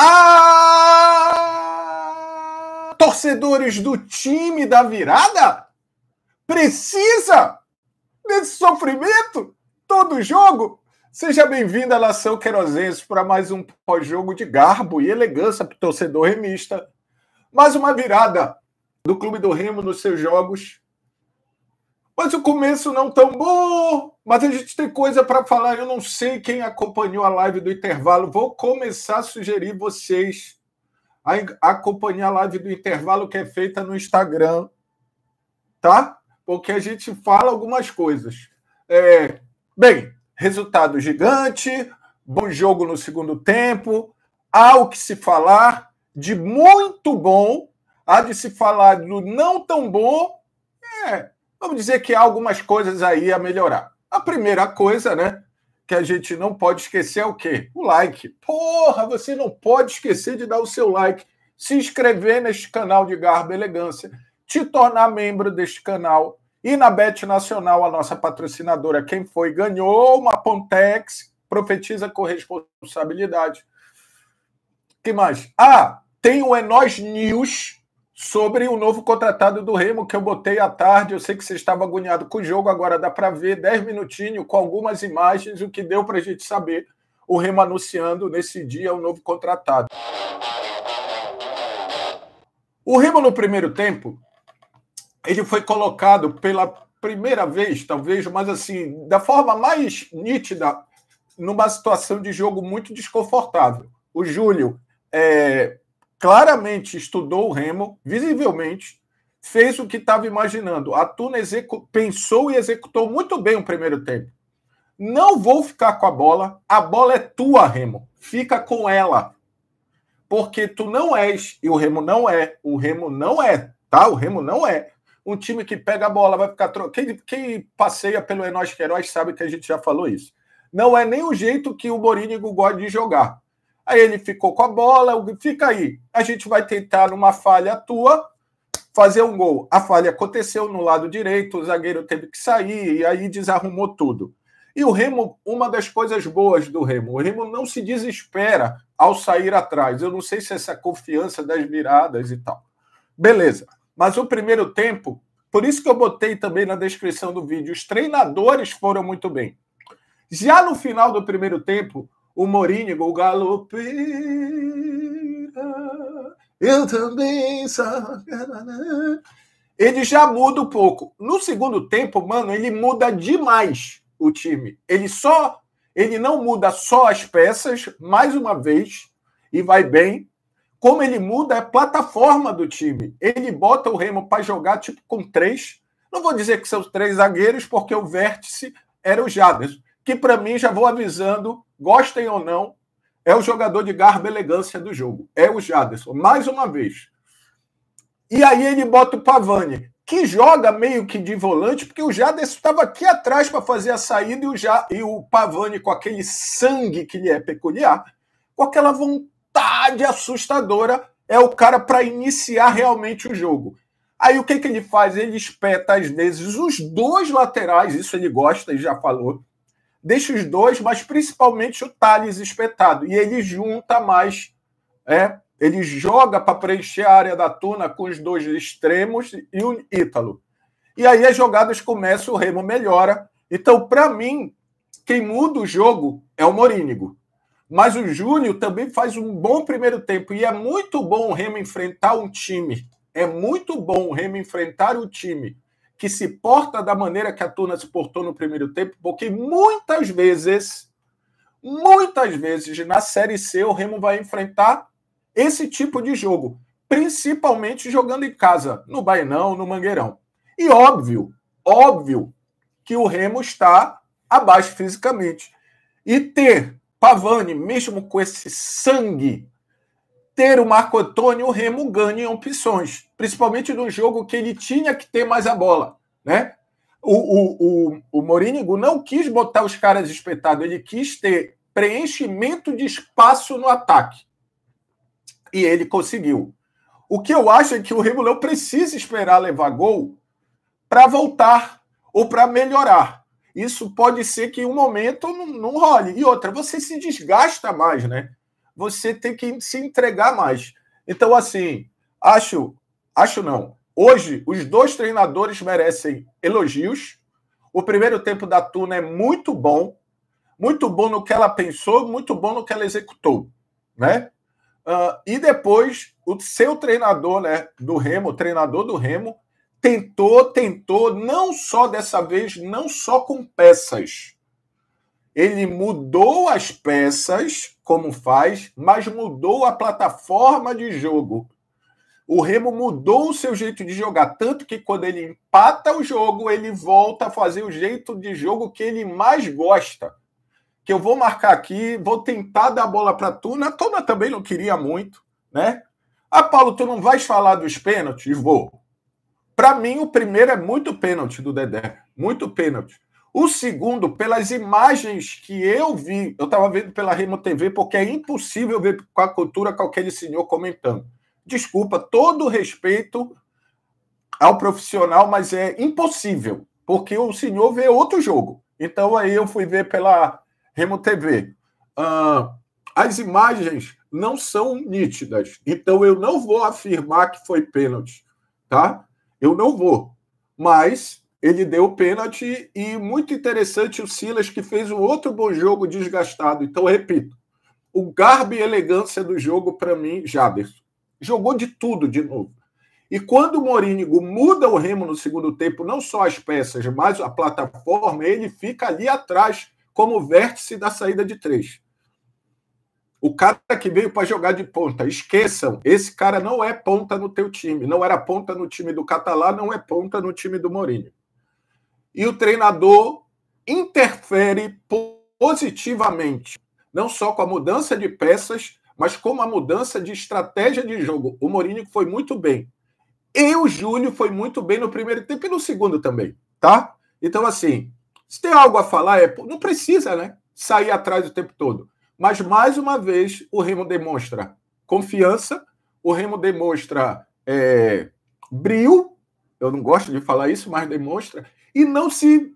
Ah! Torcedores do time da virada? Precisa desse sofrimento todo jogo? Seja bem-vindo à Nação Querosense para mais um pós-jogo de garbo e elegância para o torcedor remista. Mais uma virada do Clube do Remo nos seus jogos mas o começo não tão bom. Mas a gente tem coisa para falar. Eu não sei quem acompanhou a live do intervalo. Vou começar a sugerir vocês a acompanhar a live do intervalo que é feita no Instagram, tá? Porque a gente fala algumas coisas. É, bem, resultado gigante, bom jogo no segundo tempo, há o que se falar de muito bom, há de se falar do não tão bom. É, Vamos dizer que há algumas coisas aí a melhorar. A primeira coisa, né, que a gente não pode esquecer é o quê? O like. Porra, você não pode esquecer de dar o seu like, se inscrever neste canal de Garba Elegância, te tornar membro deste canal. E na Bet Nacional, a nossa patrocinadora, quem foi, ganhou uma Pontex, profetiza com responsabilidade. que mais? Ah, tem o Enós é News, sobre o novo contratado do Remo que eu botei à tarde. Eu sei que você estava agoniado com o jogo, agora dá para ver 10 minutinhos com algumas imagens, o que deu para a gente saber. O Remo anunciando nesse dia o novo contratado. O Remo no primeiro tempo, ele foi colocado pela primeira vez, talvez, mas assim, da forma mais nítida, numa situação de jogo muito desconfortável. O Júlio é, claramente estudou o Remo, visivelmente, fez o que estava imaginando. A Tuna pensou e executou muito bem o primeiro tempo. Não vou ficar com a bola, a bola é tua, Remo. Fica com ela. Porque tu não és, e o Remo não é, o Remo não é, tá? O Remo não é. Um time que pega a bola, vai ficar. Tro... Quem, quem passeia pelo Enóis Queiroz sabe que a gente já falou isso. Não é nem o jeito que o Morínigo gosta de jogar. Aí ele ficou com a bola, fica aí. A gente vai tentar, numa falha tua, fazer um gol. A falha aconteceu no lado direito, o zagueiro teve que sair, e aí desarrumou tudo. E o Remo, uma das coisas boas do Remo, o Remo não se desespera ao sair atrás. Eu não sei se essa confiança das viradas e tal. Beleza. Mas o primeiro tempo, por isso que eu botei também na descrição do vídeo, os treinadores foram muito bem. Já no final do primeiro tempo, o Morínigo, o Galopeira, eu também sabe. Ele já muda um pouco. No segundo tempo, mano, ele muda demais o time. Ele só. Ele não muda só as peças, mais uma vez, e vai bem. Como ele muda a plataforma do time. Ele bota o Remo para jogar, tipo, com três. Não vou dizer que são três zagueiros, porque o vértice era o Jaderson que para mim, já vou avisando, gostem ou não, é o jogador de garba e elegância do jogo. É o Jaderson, mais uma vez. E aí ele bota o Pavani, que joga meio que de volante, porque o Jaderson estava aqui atrás para fazer a saída e o, ja, e o Pavani, com aquele sangue que lhe é peculiar, com aquela vontade assustadora, é o cara para iniciar realmente o jogo. Aí o que, que ele faz? Ele espeta, às vezes, os dois laterais, isso ele gosta e já falou, deixa os dois, mas principalmente o Thales espetado. E ele junta mais, é, ele joga para preencher a área da Tuna com os dois extremos e o Ítalo. E aí as jogadas começam, o Remo melhora. Então, para mim, quem muda o jogo é o Morínigo. Mas o Júnior também faz um bom primeiro tempo. E é muito bom o Remo enfrentar um time. É muito bom o Remo enfrentar o um time que se porta da maneira que a turma se portou no primeiro tempo, porque muitas vezes, muitas vezes na Série C o Remo vai enfrentar esse tipo de jogo, principalmente jogando em casa, no Bainão, no Mangueirão. E óbvio, óbvio que o Remo está abaixo fisicamente. E ter Pavani, mesmo com esse sangue ter o Marco Antônio, o Remo ganha em opções, principalmente num jogo que ele tinha que ter mais a bola, né? O, o, o, o Morínigo não quis botar os caras espetados, ele quis ter preenchimento de espaço no ataque. E ele conseguiu. O que eu acho é que o Remo não precisa esperar levar gol para voltar ou para melhorar. Isso pode ser que em um momento não, não role. E outra, você se desgasta mais, né? você tem que se entregar mais. Então, assim, acho, acho não. Hoje, os dois treinadores merecem elogios. O primeiro tempo da Tuna é muito bom, muito bom no que ela pensou, muito bom no que ela executou, né? Uh, e depois, o seu treinador, né, do Remo, o treinador do Remo, tentou, tentou, não só dessa vez, não só com peças, ele mudou as peças, como faz, mas mudou a plataforma de jogo. O Remo mudou o seu jeito de jogar, tanto que quando ele empata o jogo, ele volta a fazer o jeito de jogo que ele mais gosta. Que eu vou marcar aqui, vou tentar dar a bola para Tuna. Tuna também não queria muito, né? Ah, Paulo, tu não vais falar dos pênaltis? Vou. Para mim, o primeiro é muito pênalti do Dedé, muito pênalti. O segundo, pelas imagens que eu vi, eu estava vendo pela Remo TV, porque é impossível ver com a cultura com aquele senhor comentando. Desculpa, todo respeito ao profissional, mas é impossível, porque o senhor vê outro jogo. Então aí eu fui ver pela Remo TV. Ah, as imagens não são nítidas, então eu não vou afirmar que foi pênalti, tá? Eu não vou. Mas ele deu o pênalti e muito interessante o Silas que fez um outro bom jogo desgastado. Então, repito, o garbo e elegância do jogo para mim, Jaderson. Jogou de tudo de novo. E quando o Morínigo muda o Remo no segundo tempo, não só as peças, mas a plataforma, ele fica ali atrás como vértice da saída de três. O cara que veio para jogar de ponta, esqueçam, esse cara não é ponta no teu time, não era ponta no time do Catalá, não é ponta no time do Mourinho e o treinador interfere positivamente, não só com a mudança de peças, mas com a mudança de estratégia de jogo. O Mourinho foi muito bem. E o Júlio foi muito bem no primeiro tempo e no segundo também, tá? Então, assim, se tem algo a falar, é, não precisa, né? Sair atrás o tempo todo. Mas, mais uma vez, o Remo demonstra confiança, o Remo demonstra é, brilho, eu não gosto de falar isso, mas demonstra, e não se.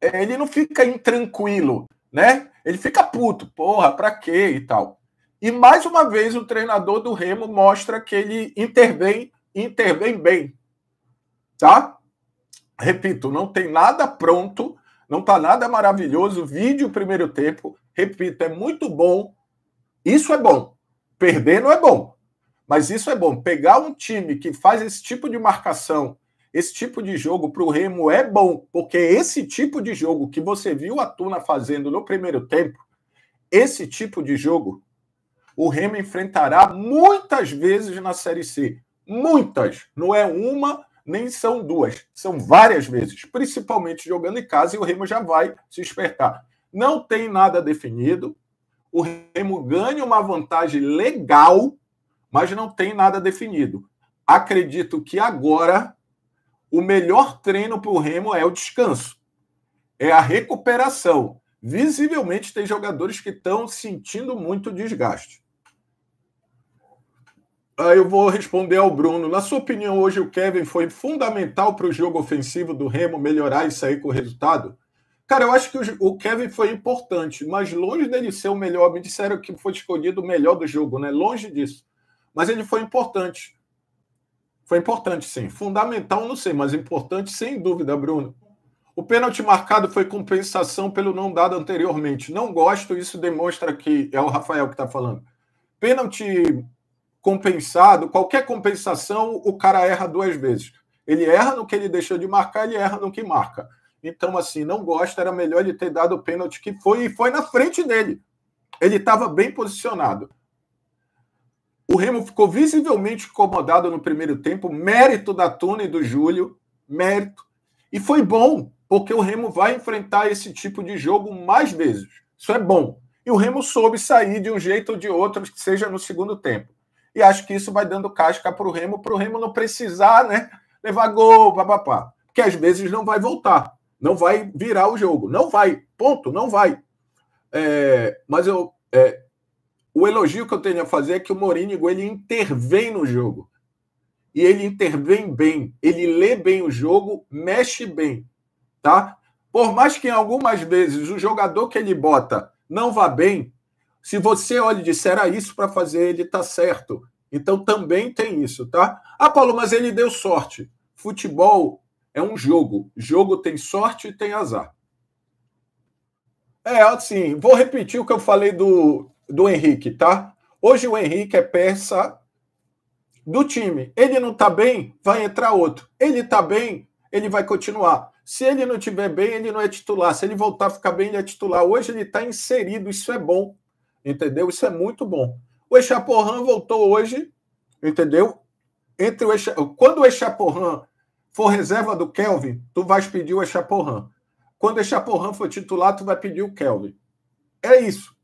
Ele não fica intranquilo, né? Ele fica puto, porra, pra quê e tal. E mais uma vez o treinador do Remo mostra que ele intervém, intervém bem. Tá? Repito, não tem nada pronto, não tá nada maravilhoso. Vídeo primeiro tempo, repito, é muito bom. Isso é bom. Perder não é bom. Mas isso é bom. Pegar um time que faz esse tipo de marcação esse tipo de jogo para o Remo é bom, porque esse tipo de jogo que você viu a Tuna fazendo no primeiro tempo, esse tipo de jogo o Remo enfrentará muitas vezes na Série C. Muitas. Não é uma, nem são duas. São várias vezes, principalmente jogando em casa, e o Remo já vai se despertar. Não tem nada definido. O Remo ganha uma vantagem legal, mas não tem nada definido. Acredito que agora o melhor treino para o Remo é o descanso, é a recuperação. Visivelmente tem jogadores que estão sentindo muito desgaste. Aí eu vou responder ao Bruno. Na sua opinião, hoje o Kevin foi fundamental para o jogo ofensivo do Remo melhorar e sair com o resultado? Cara, eu acho que o Kevin foi importante, mas longe dele ser o melhor. Me disseram que foi escolhido o melhor do jogo, né? Longe disso. Mas ele foi importante foi importante, sim. Fundamental, não sei, mas importante, sem dúvida, Bruno. O pênalti marcado foi compensação pelo não dado anteriormente. Não gosto, isso demonstra que é o Rafael que está falando. Pênalti compensado, qualquer compensação, o cara erra duas vezes. Ele erra no que ele deixou de marcar, ele erra no que marca. Então, assim, não gosto. era melhor ele ter dado o pênalti que foi e foi na frente dele. Ele estava bem posicionado. O Remo ficou visivelmente incomodado no primeiro tempo, mérito da Tuna e do Júlio, mérito. E foi bom, porque o Remo vai enfrentar esse tipo de jogo mais vezes. Isso é bom. E o Remo soube sair de um jeito ou de outro, que seja no segundo tempo. E acho que isso vai dando casca para o Remo, para o Remo não precisar né, levar gol, papapá. Porque às vezes não vai voltar, não vai virar o jogo. Não vai, ponto, não vai. É, mas eu, é, o elogio que eu tenho a fazer é que o Morínigo ele intervém no jogo. E ele intervém bem, ele lê bem o jogo, mexe bem, tá? Por mais que em algumas vezes o jogador que ele bota não vá bem, se você olha e disser ah, isso para fazer, ele tá certo. Então também tem isso, tá? Ah, Paulo, mas ele deu sorte. Futebol é um jogo. Jogo tem sorte e tem azar. É, assim, vou repetir o que eu falei do do Henrique, tá? Hoje o Henrique é peça do time. Ele não tá bem, vai entrar outro. Ele tá bem, ele vai continuar. Se ele não tiver bem, ele não é titular. Se ele voltar a ficar bem, ele é titular. Hoje ele está inserido, isso é bom. Entendeu? Isso é muito bom. O Echaporran voltou hoje, entendeu? Entre o Echa... Quando o Echaporran for reserva do Kelvin, tu vais pedir o Echaporran. Quando o Echaporran for titular, tu vai pedir o Kelvin. É isso.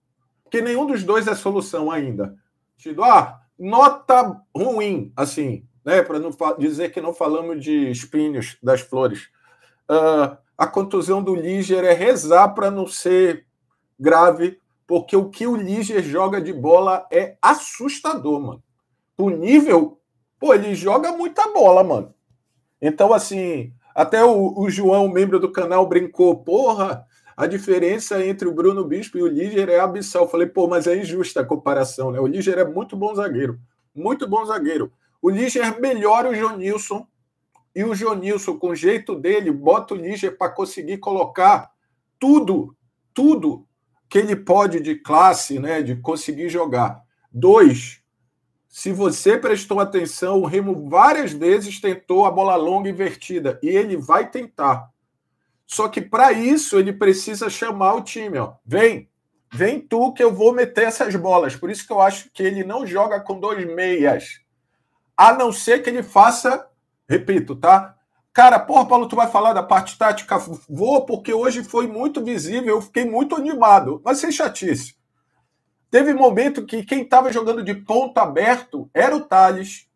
Porque nenhum dos dois é solução ainda. Tido, ah, nota ruim, assim, né? Para não dizer que não falamos de espinhos das flores. Uh, a contusão do Líger é rezar para não ser grave, porque o que o Líger joga de bola é assustador, mano. O nível, pô, ele joga muita bola, mano. Então, assim, até o, o João, membro do canal, brincou, porra, a diferença entre o Bruno Bispo e o Líger é abissal. Eu falei, pô, mas é injusta a comparação, né? O Líger é muito bom zagueiro. Muito bom zagueiro. O Líger melhora o Jonilson. E o Jonilson, com o jeito dele, bota o Líger para conseguir colocar tudo, tudo que ele pode de classe, né? De conseguir jogar. Dois, se você prestou atenção, o Remo várias vezes tentou a bola longa invertida. E ele vai tentar. Só que para isso ele precisa chamar o time, ó. Vem, vem tu que eu vou meter essas bolas. Por isso que eu acho que ele não joga com dois meias. A não ser que ele faça, repito, tá? Cara, porra, Paulo, tu vai falar da parte tática? Vou, porque hoje foi muito visível, eu fiquei muito animado. Mas sem chatice. Teve momento que quem estava jogando de ponto aberto era o Thales.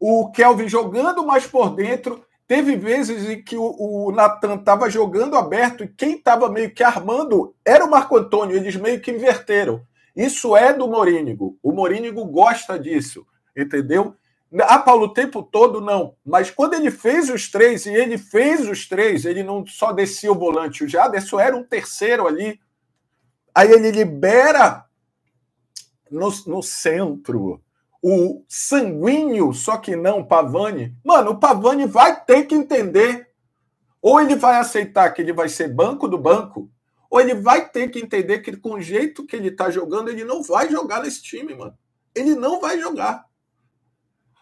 O Kelvin jogando mais por dentro Teve vezes em que o, o Natan estava jogando aberto e quem estava meio que armando era o Marco Antônio, eles meio que inverteram. Isso é do Morínigo. O Morínigo gosta disso, entendeu? Ah, Paulo, o tempo todo não. Mas quando ele fez os três, e ele fez os três, ele não só descia o volante, o Jaderson era um terceiro ali. Aí ele libera no, no centro o sanguíneo, só que não Pavani, mano, o Pavani vai ter que entender. Ou ele vai aceitar que ele vai ser banco do banco, ou ele vai ter que entender que com o jeito que ele tá jogando, ele não vai jogar nesse time, mano. Ele não vai jogar.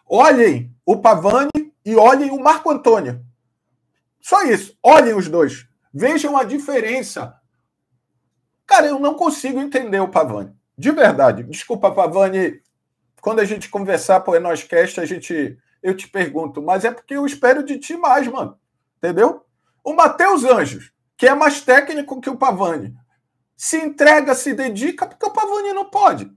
Olhem o Pavani e olhem o Marco Antônio. Só isso. Olhem os dois. Vejam a diferença. Cara, eu não consigo entender o Pavani. De verdade. Desculpa, Pavani, quando a gente conversar por Enoscast, a gente, eu te pergunto, mas é porque eu espero de ti mais, mano. Entendeu? O Matheus Anjos, que é mais técnico que o Pavani, se entrega, se dedica, porque o Pavani não pode.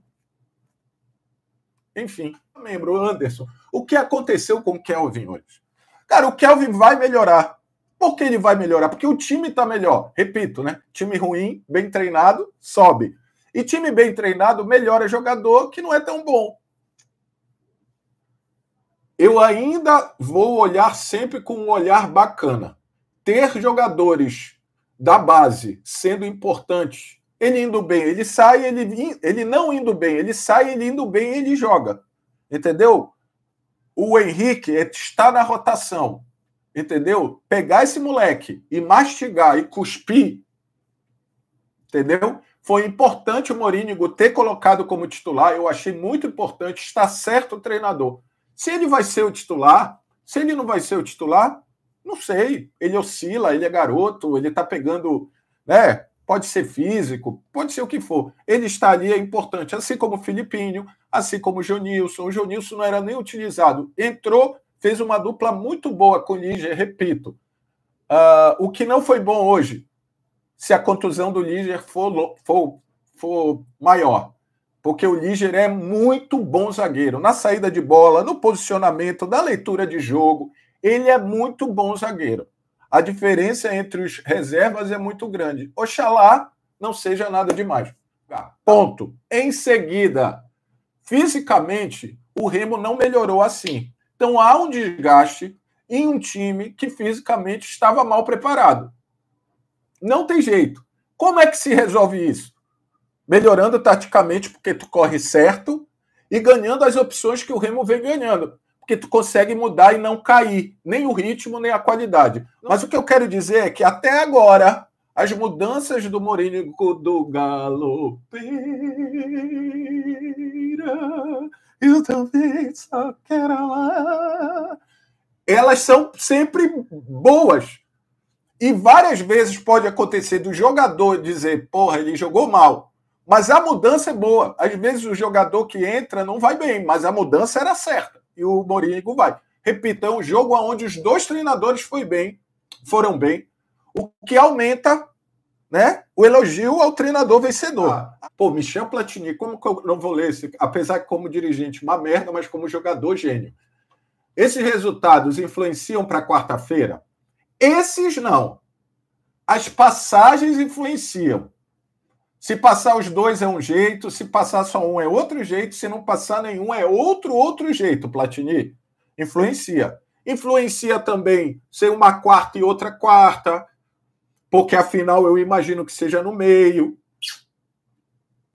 Enfim, membro Anderson, o que aconteceu com o Kelvin hoje? Cara, o Kelvin vai melhorar. Por que ele vai melhorar? Porque o time está melhor. Repito, né? Time ruim, bem treinado, sobe. E time bem treinado melhora jogador que não é tão bom eu ainda vou olhar sempre com um olhar bacana. Ter jogadores da base sendo importantes, ele indo bem, ele sai, ele, ele não indo bem, ele sai, ele indo bem, ele joga. Entendeu? O Henrique é, está na rotação. Entendeu? Pegar esse moleque e mastigar e cuspir. Entendeu? Foi importante o Morínigo ter colocado como titular. Eu achei muito importante. Está certo o treinador se ele vai ser o titular, se ele não vai ser o titular, não sei. Ele oscila, ele é garoto, ele está pegando, né? Pode ser físico, pode ser o que for. Ele está ali, é importante, assim como o Filipinho, assim como o Jonilson. O Jonilson não era nem utilizado. Entrou, fez uma dupla muito boa com o Líger. repito. Uh, o que não foi bom hoje, se a contusão do Líger for, for, for maior porque o Líger é muito bom zagueiro. Na saída de bola, no posicionamento, na leitura de jogo, ele é muito bom zagueiro. A diferença entre os reservas é muito grande. Oxalá não seja nada demais. Ah, ponto. Em seguida, fisicamente, o Remo não melhorou assim. Então há um desgaste em um time que fisicamente estava mal preparado. Não tem jeito. Como é que se resolve isso? melhorando taticamente porque tu corre certo e ganhando as opções que o Remo vem ganhando, porque tu consegue mudar e não cair, nem o ritmo, nem a qualidade. Mas o que eu quero dizer é que até agora as mudanças do Mourinho do Galo eu também só quero lá. Elas são sempre boas. E várias vezes pode acontecer do jogador dizer, porra, ele jogou mal mas a mudança é boa. Às vezes o jogador que entra não vai bem, mas a mudança era certa. E o Mourinho vai. Repita é um jogo onde os dois treinadores foi bem, foram bem, o que aumenta né, o elogio ao treinador vencedor. Ah. Pô, Michel Platini, como que eu não vou ler esse? Apesar que como dirigente uma merda, mas como jogador gênio. Esses resultados influenciam para quarta-feira? Esses não. As passagens influenciam. Se passar os dois é um jeito, se passar só um é outro jeito, se não passar nenhum é outro, outro jeito, Platini. Influencia. Influencia também ser uma quarta e outra quarta, porque afinal eu imagino que seja no meio.